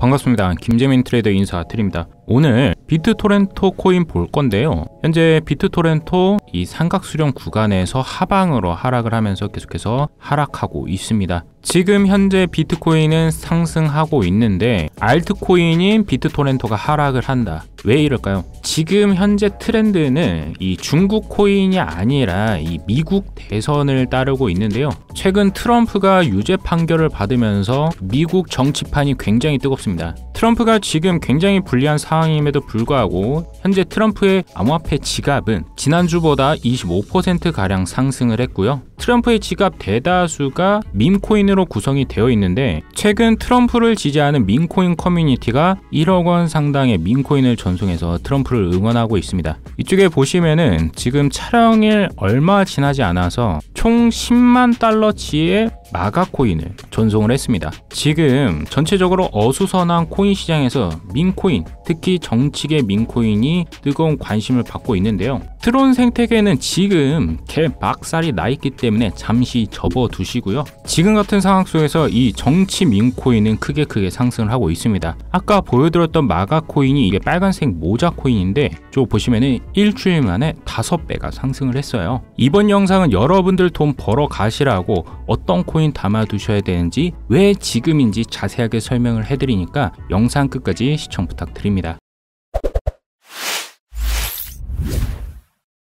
반갑습니다. 김재민 트레이더 인사드립니다. 오늘 비트토렌토 코인 볼 건데요. 현재 비트토렌토 이 삼각 수령 구간에서 하방으로 하락을 하면서 계속해서 하락하고 있습니다. 지금 현재 비트코인은 상승하고 있는데 알트코인인 비트토렌토가 하락을 한다. 왜 이럴까요? 지금 현재 트렌드는 이 중국 코인이 아니라 이 미국 대선을 따르고 있는데요. 최근 트럼프가 유죄 판결을 받으면서 미국 정치판이 굉장히 뜨겁습니다. 트럼프가 지금 굉장히 불리한 상황임에도 불구하고 현재 트럼프의 암호화폐 지갑은 지난주보다 25%가량 상승을 했고요. 트럼프의 지갑 대다수가 민코인으로 구성이 되어 있는데 최근 트럼프를 지지하는 민코인 커뮤니티가 1억 원 상당의 민코인을 전송해서 트럼프를 응원하고 있습니다. 이쪽에 보시면은 지금 촬영일 얼마 지나지 않아서 총 10만 달러치의 마가코인을 전송을 했습니다. 지금 전체적으로 어수선한 코인 시장에서 민코인, 특히 정치계 민코인이 뜨거운 관심을 받고 있는데요. 트론 생태계는 지금 개막살이 나 있기 때문에 잠시 접어두시고요. 지금 같은 상황 속에서 이 정치 민코인은 크게 크게 상승을 하고 있습니다. 아까 보여드렸던 마가코인이 이게 빨간색 모자 코인인데 저 보시면은 일주일 만에 5배가 상승을 했어요. 이번 영상은 여러분들 돈 벌어 가시라고 어떤 코인 코인 담아두셔야 되는지 왜 지금인지 자세하게 설명을 해드리니까 영상 끝까지 시청 부탁드립니다.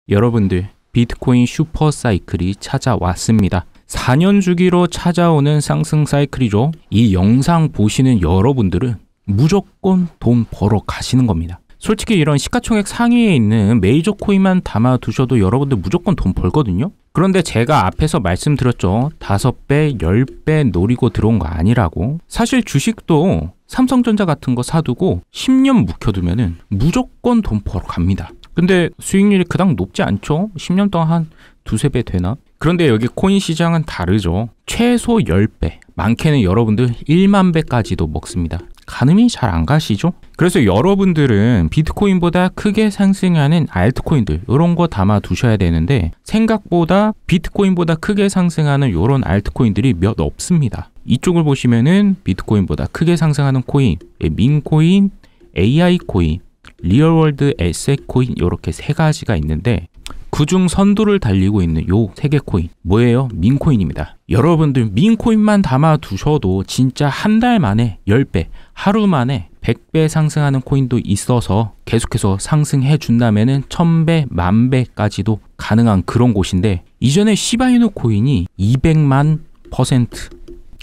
여러분들 비트코인 슈퍼 사이클이 찾아왔습니다. 4년 주기로 찾아오는 상승 사이클이죠. 이 영상 보시는 여러분들은 무조건 돈 벌어 가시는 겁니다. 솔직히 이런 시가총액 상위에 있는 메이저 코인만 담아두셔도 여러분들 무조건 돈 벌거든요. 그런데 제가 앞에서 말씀드렸죠. 5배, 10배 노리고 들어온 거 아니라고. 사실 주식도 삼성전자 같은 거 사두고 10년 묵혀두면 은 무조건 돈 벌어 갑니다. 근데 수익률이 그닥 높지 않죠? 10년 동안 한 두세 배 되나? 그런데 여기 코인 시장은 다르죠. 최소 10배, 많게는 여러분들 1만 배까지도 먹습니다. 가늠이 잘 안 가시죠? 그래서 여러분들은 비트코인보다 크게 상승하는 알트코인들 이런 거 담아 두셔야 되는데 생각보다 비트코인보다 크게 상승하는 이런 알트코인들이 몇 없습니다. 이쪽을 보시면은 비트코인보다 크게 상승하는 코인, 예, 민코인, AI 코인, 리얼월드 에셋 코인 이렇게 세 가지가 있는데 그중 선두를 달리고 있는 요세개 코인 뭐예요? 민코인입니다. 여러분들 민코인만 담아 두셔도 진짜 한 달 만에 10배, 하루 만에 100배 상승하는 코인도 있어서 계속해서 상승해 준다면은 1000배, 만배까지도 가능한 그런 곳인데 이전에 시바이누 코인이 200만 퍼센트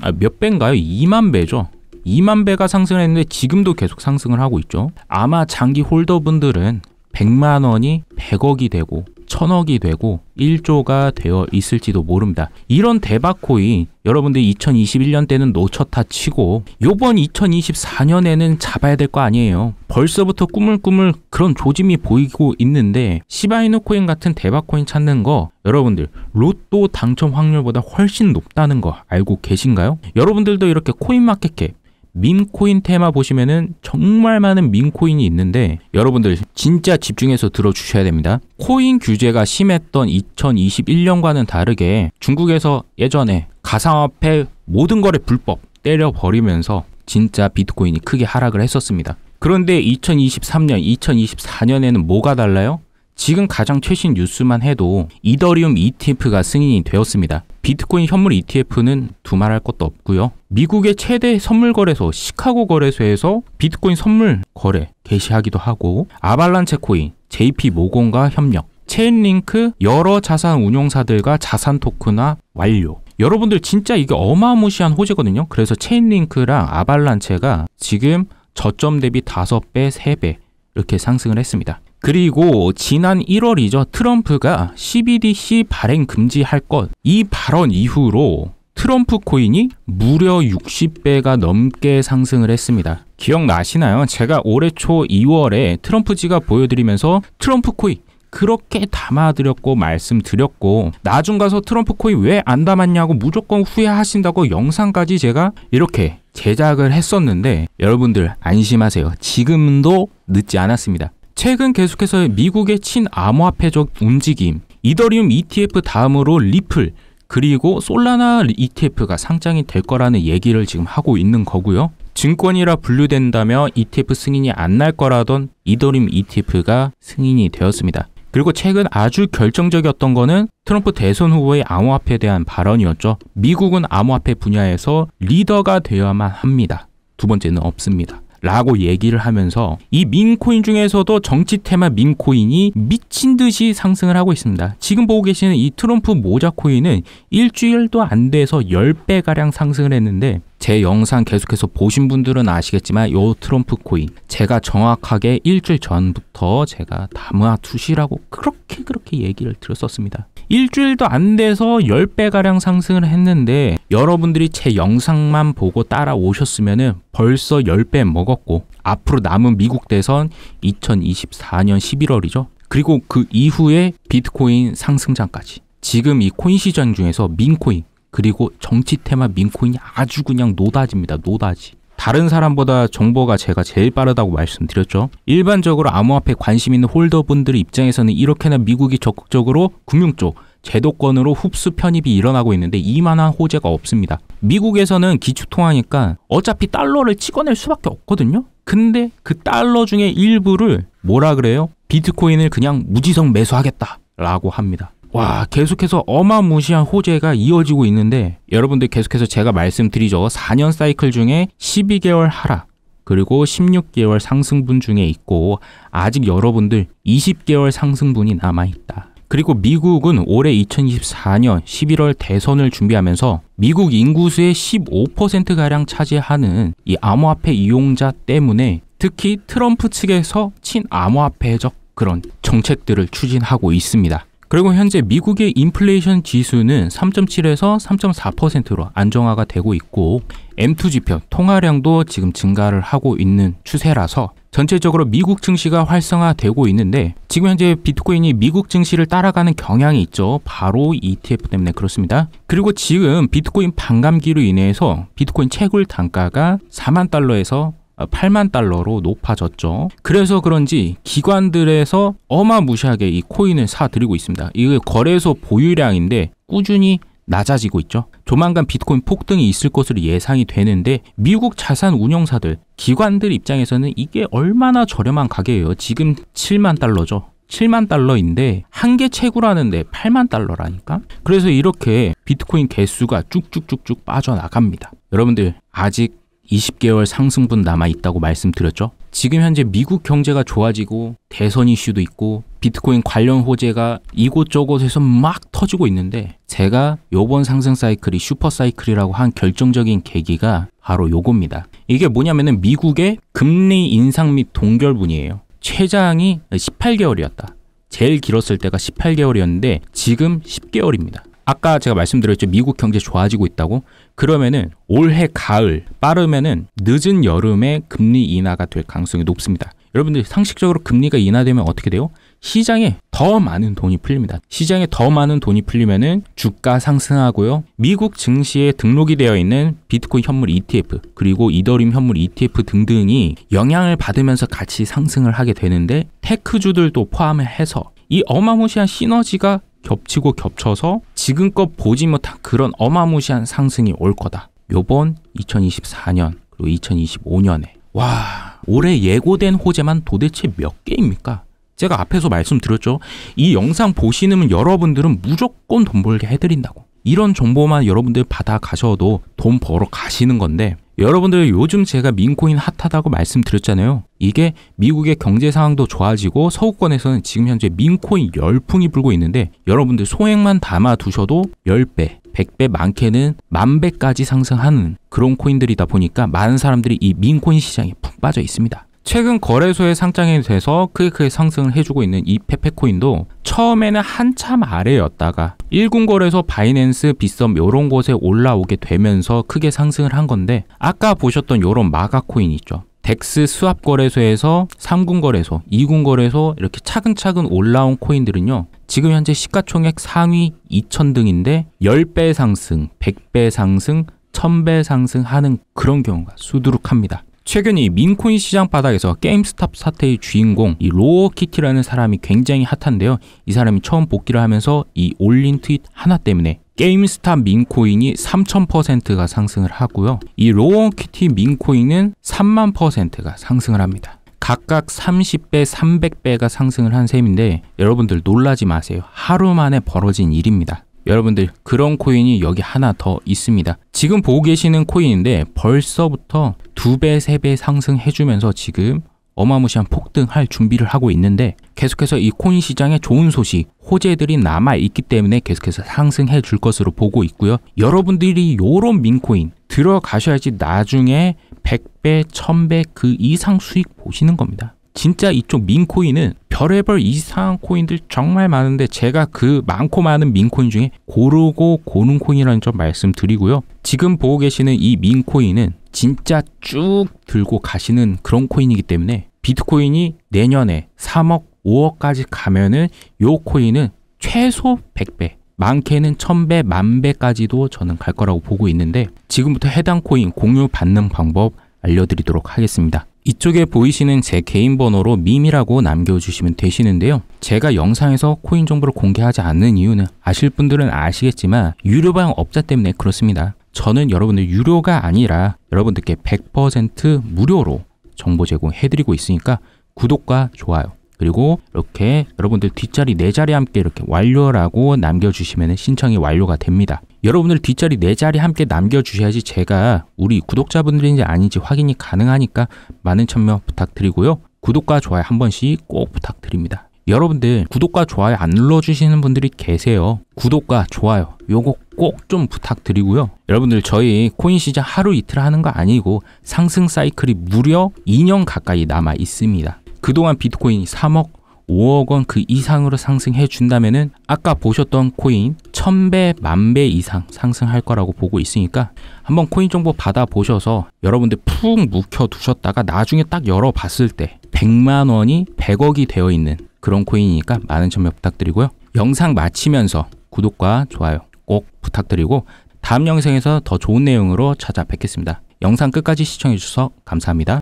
아, 몇 배인가요? 2만 배죠. 2만 배가 상승했는데 지금도 계속 상승을 하고 있죠. 아마 장기 홀더분들은 100만 원이 100억이 되고 천억이 되고 1조가 되어 있을지도 모릅니다. 이런 대박코인 여러분들 2021년 때는 놓쳤다 치고 요번 2024년에는 잡아야 될 거 아니에요. 벌써부터 꾸물꾸물 그런 조짐이 보이고 있는데 시바이노 코인 같은 대박코인 찾는 거 여러분들 로또 당첨 확률보다 훨씬 높다는 거 알고 계신가요? 여러분들도 이렇게 코인마켓캡 민코인 테마 보시면은 정말 많은 민코인이 있는데 여러분들 진짜 집중해서 들어주셔야 됩니다. 코인 규제가 심했던 2021년과는 다르게 중국에서 예전에 가상화폐 모든 거래 불법 때려버리면서 진짜 비트코인이 크게 하락을 했었습니다. 그런데 2023년, 2024년에는 뭐가 달라요? 지금 가장 최신 뉴스만 해도 이더리움 ETF가 승인이 되었습니다. 비트코인 현물 ETF는 두말할 것도 없고요. 미국의 최대 선물 거래소 시카고 거래소에서 비트코인 선물 거래 개시하기도 하고 아발란체 코인, JP 모건과 협력, 체인링크 여러 자산 운용사들과 자산 토크나 완료. 여러분들 진짜 이게 어마무시한 호재거든요. 그래서 체인링크랑 아발란체가 지금 저점 대비 5배, 3배 이렇게 상승을 했습니다. 그리고 지난 1월이죠. 트럼프가 CBDC 발행 금지할 것 이 발언 이후로 트럼프 코인이 무려 60배가 넘게 상승을 했습니다. 기억나시나요? 제가 올해 초 2월에 트럼프지가 보여드리면서 트럼프 코인 그렇게 담아드렸고 말씀드렸고 나중 가서 트럼프 코인 왜 안 담았냐고 무조건 후회하신다고 영상까지 제가 이렇게 제작을 했었는데 여러분들 안심하세요. 지금도 늦지 않았습니다. 최근 계속해서 미국의 친암호화폐적 움직임, 이더리움 ETF 다음으로 리플, 그리고 솔라나 ETF가 상장이 될 거라는 얘기를 지금 하고 있는 거고요. 증권이라 분류된다며 ETF 승인이 안 날 거라던 이더리움 ETF가 승인이 되었습니다. 그리고 최근 아주 결정적이었던 거는 트럼프 대선 후보의 암호화폐에 대한 발언이었죠. 미국은 암호화폐 분야에서 리더가 되어야만 합니다. 두 번째는 없습니다. 라고 얘기를 하면서 이 민코인 중에서도 정치 테마 민코인이 미친 듯이 상승을 하고 있습니다. 지금 보고 계시는 이 트럼프 모자 코인은 일주일도 안 돼서 10배가량 상승을 했는데 제 영상 계속해서 보신 분들은 아시겠지만 요 트럼프 코인 제가 정확하게 일주일 전부터 제가 담화 투시라고 그렇게 그렇게 얘기를 들었었습니다. 일주일도 안 돼서 10배가량 상승을 했는데 여러분들이 제 영상만 보고 따라오셨으면 벌써 10배 먹었고 앞으로 남은 미국 대선 2024년 11월이죠. 그리고 그 이후에 비트코인 상승장까지 지금 이 코인 시장 중에서 민코인 그리고 정치 테마 민코인이 아주 그냥 노다지입니다. 노다지. 다른 사람보다 정보가 제가 제일 빠르다고 말씀드렸죠. 일반적으로 암호화폐 관심 있는 홀더분들 입장에서는 이렇게나 미국이 적극적으로 금융 쪽 제도권으로 흡수 편입이 일어나고 있는데 이만한 호재가 없습니다. 미국에서는 기초통화니까 어차피 달러를 찍어낼 수밖에 없거든요. 근데 그 달러 중에 일부를 뭐라 그래요? 비트코인을 그냥 무지성 매수하겠다 라고 합니다. 와 계속해서 어마무시한 호재가 이어지고 있는데 여러분들 계속해서 제가 말씀드리죠 4년 사이클 중에 12개월 하락 그리고 16개월 상승분 중에 있고 아직 여러분들 20개월 상승분이 남아있다 그리고 미국은 올해 2024년 11월 대선을 준비하면서 미국 인구수의 15%가량 차지하는 이 암호화폐 이용자 때문에 특히 트럼프 측에서 친암호화폐적 그런 정책들을 추진하고 있습니다. 그리고 현재 미국의 인플레이션 지수는 3.7에서 3.4%로 안정화가 되고 있고 M2 지표 통화량도 지금 증가를 하고 있는 추세라서 전체적으로 미국 증시가 활성화되고 있는데 지금 현재 비트코인이 미국 증시를 따라가는 경향이 있죠. 바로 ETF 때문에 그렇습니다. 그리고 지금 비트코인 반감기로 인해서 비트코인 채굴 단가가 4만 달러에서 8만 어, 달러로 높아졌죠. 그래서 그런지 기관들에서 어마무시하게 이 코인을 사들이고 있습니다. 이게 거래소 보유량인데 꾸준히 낮아지고 있죠. 조만간 비트코인 폭등이 있을 것으로 예상이 되는데 미국 자산 운용사들, 기관들 입장에서는 이게 얼마나 저렴한 가격이에요. 지금 7만 달러죠. 7만 달러인데 한개 채굴하는데 8만 달러라니까. 그래서 이렇게 비트코인 개수가 쭉쭉쭉쭉 빠져나갑니다. 여러분들 아직 20개월 상승분 남아 있다고 말씀드렸죠. 지금 현재 미국 경제가 좋아지고 대선 이슈도 있고 비트코인 관련 호재가 이곳저곳에서 막 터지고 있는데 제가 요번 상승 사이클이 슈퍼 사이클이라고 한 결정적인 계기가 바로 요겁니다. 이게 뭐냐면은 미국의 금리 인상 및 동결분이에요. 최장이 18개월이었다. 제일 길었을 때가 18개월이었는데 지금 10개월입니다. 아까 제가 말씀드렸죠. 미국 경제 좋아지고 있다고? 그러면은 올해 가을, 빠르면은 늦은 여름에 금리 인하가 될 가능성이 높습니다. 여러분들 상식적으로 금리가 인하되면 어떻게 돼요? 시장에 더 많은 돈이 풀립니다. 시장에 더 많은 돈이 풀리면은 주가 상승하고요. 미국 증시에 등록이 되어 있는 비트코인 현물 ETF 그리고 이더림 현물 ETF 등등이 영향을 받으면서 같이 상승을 하게 되는데 테크주들도 포함해서 이 어마무시한 시너지가 겹치고 겹쳐서 지금껏 보지 못한 그런 어마무시한 상승이 올 거다. 요번 2024년 그리고 2025년에 와 올해 예고된 호재만 도대체 몇 개입니까? 제가 앞에서 말씀드렸죠. 이 영상 보시는 여러분들은 무조건 돈 벌게 해드린다고. 이런 정보만 여러분들 받아가셔도 돈 벌어 가시는 건데 여러분들 요즘 제가 민코인 핫하다고 말씀드렸잖아요. 이게 미국의 경제 상황도 좋아지고 서구권에서는 지금 현재 민코인 열풍이 불고 있는데 여러분들 소액만 담아 두셔도 10배, 100배 많게는 만배까지 상승하는 그런 코인들이다 보니까 많은 사람들이 이 민코인 시장에 푹 빠져 있습니다. 최근 거래소의상장에대해서 크게 크게 상승을 해주고 있는 이 페페코인도 처음에는 한참 아래였다가 1군거래소 바이낸스, 비썸 요런 곳에 올라오게 되면서 크게 상승을 한 건데 아까 보셨던 요런 마가코인 있죠. 덱스 수압 거래소에서 3군 거래소, 2군 거래소 이렇게 차근차근 올라온 코인들은요. 지금 현재 시가총액 상위 2천 등인데 10배 상승, 100배 상승, 1000배 상승하는 그런 경우가 수두룩합니다. 최근 이 민코인 시장 바닥에서 게임스탑 사태의 주인공 이 로어 키티라는 사람이 굉장히 핫한데요. 이 사람이 처음 복귀를 하면서 이 올린 트윗 하나 때문에 게임스탑 민코인이 3000%가 상승을 하고요. 이 로어 키티 민코인은 3만%가 상승을 합니다. 각각 30배, 300배가 상승을 한 셈인데 여러분들 놀라지 마세요. 하루 만에 벌어진 일입니다. 여러분들 그런 코인이 여기 하나 더 있습니다. 지금 보고 계시는 코인인데 벌써부터 두 배, 세 배 상승해주면서 지금 어마무시한 폭등할 준비를 하고 있는데 계속해서 이 코인 시장에 좋은 소식, 호재들이 남아있기 때문에 계속해서 상승해 줄 것으로 보고 있고요. 여러분들이 요런 민코인 들어가셔야지 나중에 100배, 1000배 그 이상 수익 보시는 겁니다. 진짜 이쪽 민코인은 별의별 이상한 코인들 정말 많은데 제가 그 많고 많은 민코인 중에 고르고 고는 코인이라는 점 말씀드리고요. 지금 보고 계시는 이 민코인은 진짜 쭉 들고 가시는 그런 코인이기 때문에 비트코인이 내년에 3억, 5억까지 가면은 요 코인은 최소 100배, 많게는 1000배, 만배까지도 저는 갈 거라고 보고 있는데 지금부터 해당 코인 공유 받는 방법 알려드리도록 하겠습니다. 이쪽에 보이시는 제 개인 번호로 밈이라고 남겨주시면 되시는데요. 제가 영상에서 코인 정보를 공개하지 않는 이유는 아실 분들은 아시겠지만 유료방 업자 때문에 그렇습니다. 저는 여러분들 유료가 아니라 여러분들께 100% 무료로 정보 제공해드리고 있으니까 구독과 좋아요 그리고 이렇게 여러분들 뒷자리 네 자리 함께 이렇게 완료라고 남겨주시면 신청이 완료가 됩니다. 여러분들 뒷자리 네 자리 함께 남겨주셔야지 제가 우리 구독자분들인지 아닌지 확인이 가능하니까 많은 참여 부탁드리고요. 구독과 좋아요 한 번씩 꼭 부탁드립니다. 여러분들 구독과 좋아요 안 눌러주시는 분들이 계세요. 구독과 좋아요 요거 꼭 좀 부탁드리고요. 여러분들 저희 코인 시장 하루 이틀 하는 거 아니고 상승 사이클이 무려 2년 가까이 남아 있습니다. 그동안 비트코인이 3억 5억 원 그 이상으로 상승해 준다면은 아까 보셨던 코인 1000배, 만배 이상 상승할 거라고 보고 있으니까 한번 코인 정보 받아 보셔서 여러분들 푹 묵혀 두셨다가 나중에 딱 열어 봤을 때 100만 원이 100억이 되어 있는 그런 코인이니까 많은 참여 부탁드리고요. 영상 마치면서 구독과 좋아요 꼭 부탁드리고 다음 영상에서 더 좋은 내용으로 찾아뵙겠습니다. 영상 끝까지 시청해 주셔서 감사합니다.